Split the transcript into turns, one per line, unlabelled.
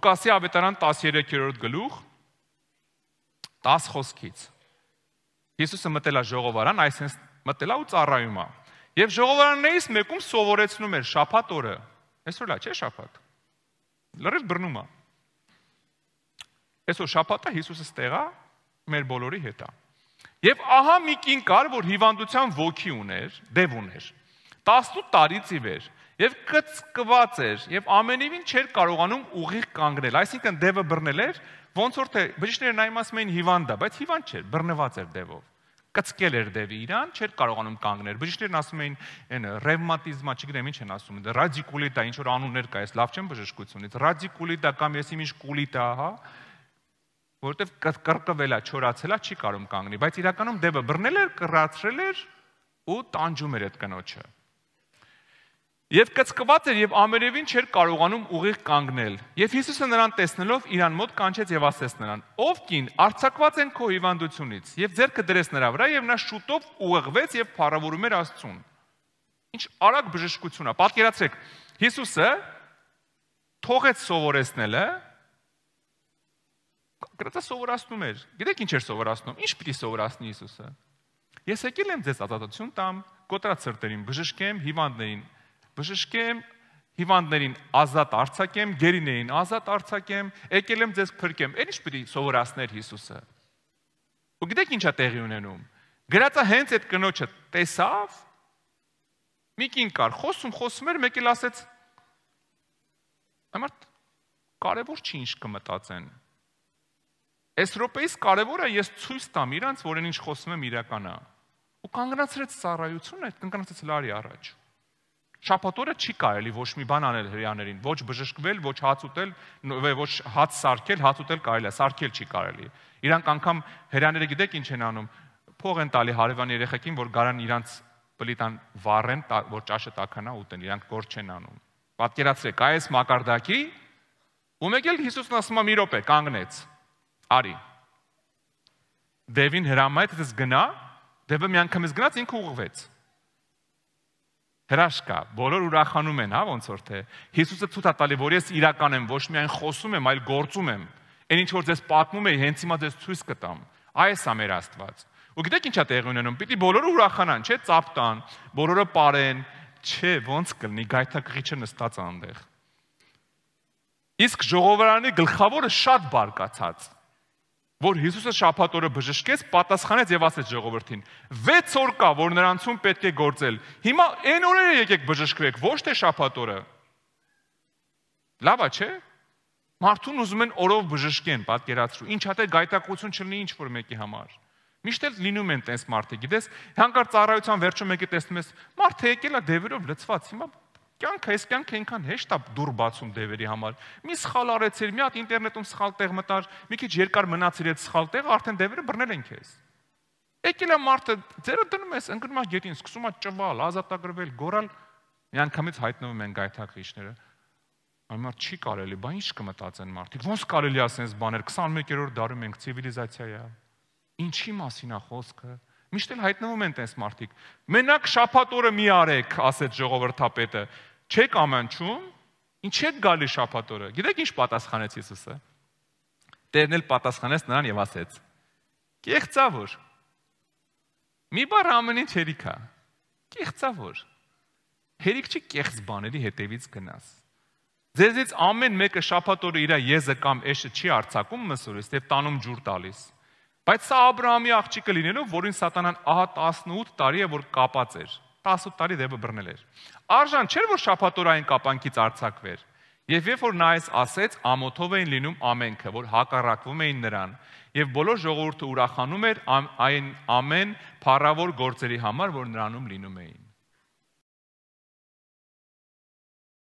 Ղուկասի ավետարան 13-րդ գլուխ 10 խոսքից։ Հիսուսը մտել է ժողովարան, այսինքն մտել է ու ծառայում է։ Եվ ժողովարաններից մեկում սովորեցնում էր շաբաթ օրը։ Այսօր լա չէ շաբաթ։ Լրիվ բռնում է։ Այսօր շաբաթը Հիսուսը ստեղա մեր բոլորի հետ է։ Եվ ահա մի կին կար, որ հիվանդության ոգի ուներ, դև ուներ։ 18 տարից ի վեր Եվ կծկված էր, եւ ամենևին չէր կարողանում ուղիղ կանգնել։ Այսինքն դևը բռնել էր, ոնց որ թե բժիշկները նայում ասում էին հիվանդ է, բայց հիվանդ չէր, բռնված էր դևով։ Կծկել էր դևը իրան, չէր կարողանում կանգնել։ Բժիշկներն ասում էին, այն ռևմատիզմա, չգիտեմ ինչ են ասում, դա «Դե ռադիկուլիտա, ինչ որ անուններ կա, ես լավ չեմ բժշկությունից։ Ռադիկուլիտա կամ եսիմ ինչ կուլիտա, հա որովհետև կրկրկվելա, չորացելա, չի կարող կանգնի, բայց իրականում դեպը բռնել էր, կռացրել էր ու տանջում էր այդ կնոջը։ Եվ կծկված էր եւ ամերևին չէր կարողանում ուղիղ կանգնել։ Եվ Հիսուսը նրան տեսնելով իրան մոտ կանչեց եւ ասեց նրան. «Ով կին, արցակված են քո հիվանդությունից»։ Եվ ձեռքը դրեց նրա վրա եւ նա շուտով ուղղվեց եւ փառավորում էր Աստծուն։ Ինչ արագ բժշկություն է։ Պատկերացրեք, Հիսուսը թողեց սովորեցնելը, գրածը սովորացնում էր։ Գիտեք ինչ էր սովորացնում։ Ինչ պիտի սովորացնի Հիսուսը։ Ես եկել եմ ձեզ ազատություն տամ, կոտրած սրտերին բժշկեմ, հիվանդներին բժշկեմ, հիվանդներին ազատ արցակեմ, գերիներին ազատ արցակեմ, եկել եմ ձեզ փրկեմ։ Էն ինչ պիտի սովորացներ Հիսուսը։ Ու գիտեք ինչա տեղի ունենում։ Գրածա հենց այդ կնոջը տեսավ, մի կին կար, խոսում, խոսում էր, մեկ էլ ասեց. Ամարտ կարևոր չի ինչ կմտածեն։ Այս րոպեից կարևորը ես ցույց տամ իրանց, որ այն ինչ խոսում եմ իրականա։ Ու կանգնացրեց ծառայությունը, այդ կանգնացրեց լարի առաջ։ Շաբաթօրը չի կարելի ոչ մի բան անել հрьяաներին, ոչ բժշկվել, ոչ հաց ուտել, ոչ հաց սարքել, հաց ուտել կարելի է, սարքել չի կարելի։ Իրանք անգամ հрьяաները գիտեք ինչ են անում։ Փող են տալի հարևան երեխեքին, որ գարան իրանց պլիտան վառեն, որ ճաշը տականա ուտեն, իրանք գործ չեն անում։ Պատկերացրեք, այս մակարդակի ու մեկ էլ Հիսուսն ասում է՝ «Մի րոպե, կանգնեց»։ Արի։ Դևին հրամայեց դες գնա, դևը միանգամից գնաց ինքը ուղղվեց հրաշքա, բոլոր ուրախանում են, հա, ոնց որ թե Հիսուսը ցույց է տալի, որ ես իրական եմ, ոչ միայն խոսում եմ, այլ գործում եմ։ Այն ինչ որ ձեզ պատմում եմ, հենց հիմա ձեզ ցույց կտամ։ Այս է մեր Աստված։ Ու գիտեք ինչա տեղի ունենում։ Պիտի բոլորը ուրախանան, չէ՞, ծապ տան, բոլորը parեն, չէ, ոնց կլինի գայթակղիչը նստած այնտեղ։ Իսկ ժողովրանի գլխավորը շատ բարկացած որ Հիսուսը շաբաթ օրը բժշկեց, պատասխանեց եւ ասեց ժողովրդին. 6 օր կա, որ նրանցում պետք է գործել։ Հիմա այն օրերը եկեք բժշկվեք, ոչ թե շաբաթ օրը։ Լավա չէ։ Մարդուն ուզում են օրով բժշկեն, պատկերացրու։ Ինչ հատ է գայտակություն չլինի ինչ որ մեկի համար։ Միշտ էլ լինում են տես մարդիկ, գիտես, հանկարծ ծառայության վերջում եկի տեսնում ես, մարդը եկել է դևերով լցված, հիմա Կյանքը, այս կյանքը այնքան հեշտ է դուր բացում դևերի համար։ Մի սխալ արեցիր, մի հատ ինտերնետում սխալ տեղ մտար, մի քիչ երկար մնացիր այդ սխալ տեղը, արդեն դևերը բռնել են քեզ։ Եկել է մարդը, ձերը դնում ես, ընկնում ես գետին, սկսում ես ճվալ, ազատագրվել, գորալ, միանգամից հայտնվում են գայթակղիչները։ Այն մարդ չի կարելի, բա ինչ կմտածեն մարդիկ։ Ոնց կարելի է ասենց բաներ 21-րդ դարում ենք ցիվիլիզացիա է։ Ինչի մասին է խոսքը։ Միշտ էլ հայտնվում են տես մարդիկ։ Մենակ շափատ օրը մի արեք, ասեց ժողովրդապետը։ Չեք ամաչում, ինչ եք գալի շաբաթ օրը։ Գիտեք ինչ պատասխանեց Հիսուսը։ Տերն էլ պատասխանեց նրան եւ ասեց. Կեղծավոր։ Մի բառ ամենի չերիքա։ Կեղծավոր։ Հերիք չի կեղծ բաների հետևից գնաս։ Ձեզից ամեն մեկը շաբաթ օրը իր եզը կամ էշը չի արྩակում մսուրից, եւ տանում ջուր տալիս։ Բայց սա Աբրահամի աղջիկը լինելով, որին Սատանան ահա 18 տարի է որ կապած էր 18 տարի դեպը բռնել էր։ Արժան չէր որ շապատորային կապանքից արցակվեր։ Եվ երբ որ նայես ասեց, ամոթով էին լինում ամենքը, որ հակառակվում էին նրան, եւ բոլոր ժողովուրդը ուրախանում էր այն ամեն փառավոր գործերի համար, որ նրանում լինում էին։